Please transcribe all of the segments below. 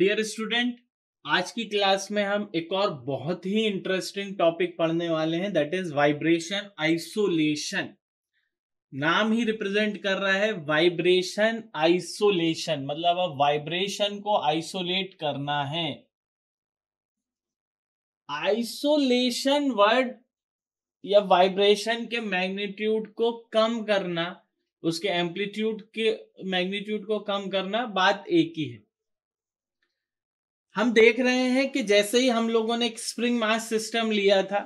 dear student आज की class में हम एक और बहुत ही इंटरेस्टिंग टॉपिक पढ़ने वाले हैं दैट इज वाइब्रेशन आइसोलेशन नाम ही रिप्रेजेंट कर रहा है वाइब्रेशन आइसोलेशन मतलब अब वाइब्रेशन को आइसोलेट करना है आइसोलेशन वर्ड या वाइब्रेशन के मैग्नीट्यूड को कम करना उसके एम्पलीट्यूड के मैग्नीट्यूड को कम करना बात एक ही है हम देख रहे हैं कि जैसे ही हम लोगों ने एक स्प्रिंग मास सिस्टम लिया था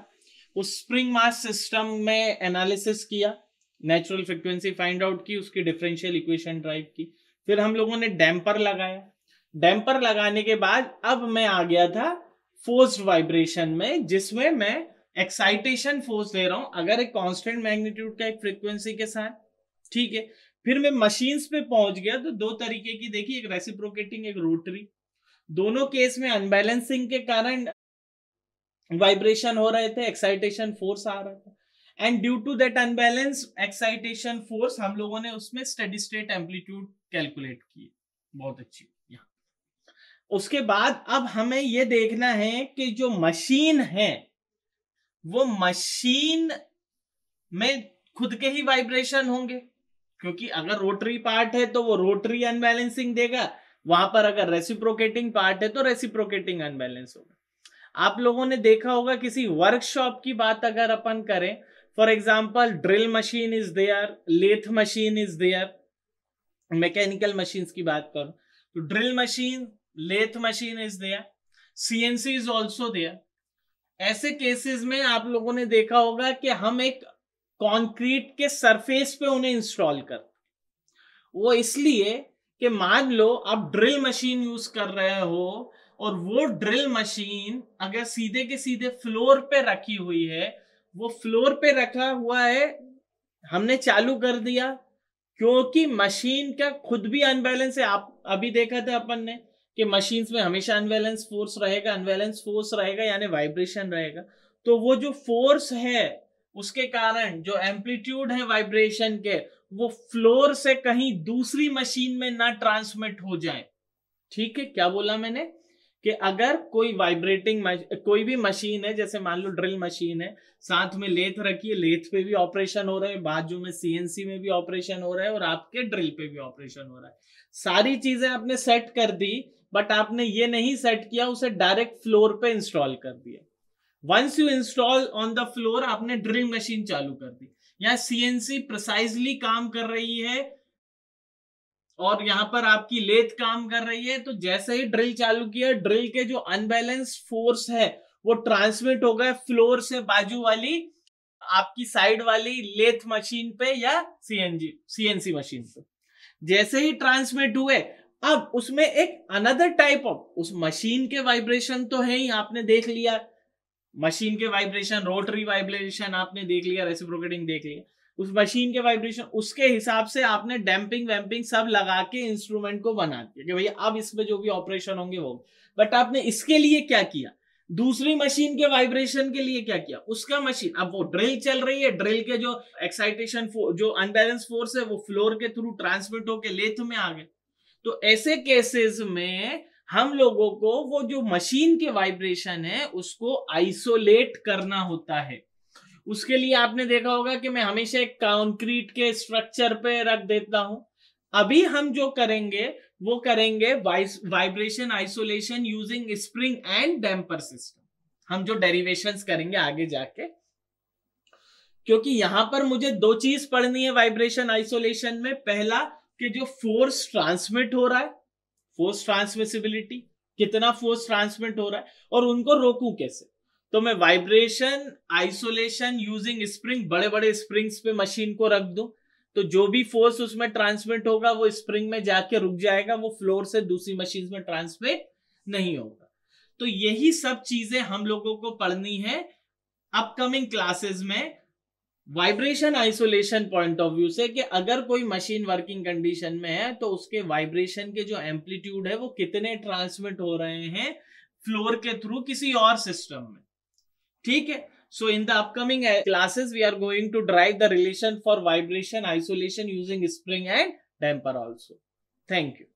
उस स्प्रिंग मास सिस्टम में एनालिसिस किया नेचुरल फ्रिक्वेंसी फाइंड आउट की उसकी डिफरेंशियल इक्वेशन ड्राइव की फिर हम लोगों ने डैम्पर लगाया डैम्पर लगाने के बाद अब मैं आ गया था फोर्स्ड वाइब्रेशन में जिसमें मैं एक्साइटेशन फोर्स दे रहा हूं अगर एक कांस्टेंट मैग्नीट्यूड का एक फ्रीक्वेंसी के साथ ठीक है फिर मैं मशीन्स पे पहुंच गया तो दो तरीके की देखिए एक रेसिप्रोकेटिंग एक रोटरी दोनों केस में अनबैलेंसिंग के कारण वाइब्रेशन हो रहे थे एक्साइटेशन फोर्स आ रहा था and due to that unbalance excitation force हम लोगों ने उसमें स्टडी स्टेट एम्पलीट्यूड कैलकुलेट किए बहुत अच्छी उसके बाद अब हमें यह देखना है कि जो मशीन है वो मशीन में खुद के ही वाइब्रेशन होंगे क्योंकि अगर रोटरी पार्ट है तो वो रोटरी अनबैलेंसिंग देगा वहां पर अगर रेसिप्रोकेटिंग पार्ट है तो रेसिप्रोकेटिंग अनबैलेंस होगा आप लोगों ने देखा होगा किसी वर्कशॉप की बात अगर अपन करें for example drill machine is there lathe machine is there mechanical machine की बात करो तो drill machine lathe machine is there C N C is also there ऐसे केसेस में आप लोगों ने देखा होगा कि हम एक कंक्रीट के सरफेस पे उन्हें इंस्टॉल कर वो इसलिए कि मान लो आप ड्रिल मशीन यूज कर रहे हो और वो ड्रिल मशीन अगर सीधे के सीधे फ्लोर पे रखी हुई है वो फ्लोर पे रखा हुआ है हमने चालू कर दिया क्योंकि मशीन का खुद भी अनबैलेंस है आप अभी देखा था अपन ने कि मशीन में हमेशा अनबैलेंस फोर्स रहेगा अनबैलेंस फोर्स रहेगा यानी वाइब्रेशन रहेगा तो वो जो फोर्स है उसके कारण जो एम्पलीट्यूड है वाइब्रेशन के वो फ्लोर से कहीं दूसरी मशीन में ना ट्रांसमिट हो जाए ठीक है क्या बोला मैंने कि अगर कोई वाइब्रेटिंग कोई भी मशीन है जैसे मान लो ड्रिल मशीन है साथ में लेथ रखिए लेथ पे भी ऑपरेशन हो रहा है बाजू में सीएनसी में भी ऑपरेशन हो रहा है और आपके ड्रिल पे भी ऑपरेशन हो रहा है सारी चीजें आपने सेट कर दी बट आपने ये नहीं सेट किया उसे डायरेक्ट फ्लोर पे इंस्टॉल कर दिया once you install on the floor आपने ड्रिल मशीन चालू कर दी यहाँ सीएनसी प्रसाइजली काम कर रही है और यहाँ पर आपकी लेथ काम कर रही है तो जैसे ही ड्रिल चालू किया ड्रिल के जो अनबैलेंस फोर्स है वो ट्रांसमिट हो गए फ्लोर से बाजू वाली आपकी साइड वाली लेथ मशीन पे या सीएनजी सीएनसी मशीन पे जैसे ही ट्रांसमिट हुए अब उसमें एक अनदर टाइप ऑफ उस मशीन के वाइब्रेशन तो है ही आपने देख लिया मशीन के वाइब्रेशन रोटरी वाइब्रेशन आपने देख लिया रेसिप्रोकेटिंग देख लिया उस मशीन के वाइब्रेशन उसके हिसाब से आपने डैम्पिंग वैम्पिंग सब लगा के इंस्ट्रूमेंट को बना दिया कि भैया अब इसमें जो भी ऑपरेशन होंगे वो बट आपने इसके लिए क्या किया दूसरी मशीन के वाइब्रेशन के लिए क्या किया उसका मशीन अब वो ड्रिल चल रही है ड्रिल के जो एक्साइटेशन जो अनबैलेंस फोर्स है वो फ्लोर के थ्रू ट्रांसमिट होके लेथ में आ गए तो ऐसे केसेस में हम लोगों को वो जो मशीन के वाइब्रेशन है उसको आइसोलेट करना होता है उसके लिए आपने देखा होगा कि मैं हमेशा एक कॉन्क्रीट के स्ट्रक्चर पे रख देता हूं अभी हम जो करेंगे वो करेंगे vibration isolation using spring and damper system हम जो डेरिवेशंस करेंगे आगे जाके क्योंकि यहां पर मुझे दो चीज पढ़नी है वाइब्रेशन आइसोलेशन में पहला कि जो फोर्स ट्रांसमिट हो रहा है फोर्स ट्रांसमिसिबिलिटी कितना फोर्स ट्रांसमिट हो रहा है और उनको रोकू कैसे तो मैं वाइब्रेशन आइसोलेशन यूजिंग स्प्रिंग बड़े बड़े स्प्रिंग्स पे मशीन को रख दू तो जो भी फोर्स उसमें ट्रांसमिट होगा वो स्प्रिंग में जाके रुक जाएगा वो फ्लोर से दूसरी मशीन में ट्रांसमिट नहीं होगा तो यही सब चीजें हम लोगों को पढ़नी है अपकमिंग क्लासेस में vibration isolation point of view से कि अगर कोई मशीन वर्किंग कंडीशन में है तो उसके वाइब्रेशन के जो एम्पलीट्यूड है वो कितने ट्रांसमिट हो रहे हैं फ्लोर के थ्रू किसी और सिस्टम में ठीक है so in the upcoming classes we are going to drive the relation for vibration isolation using spring and damper also thank you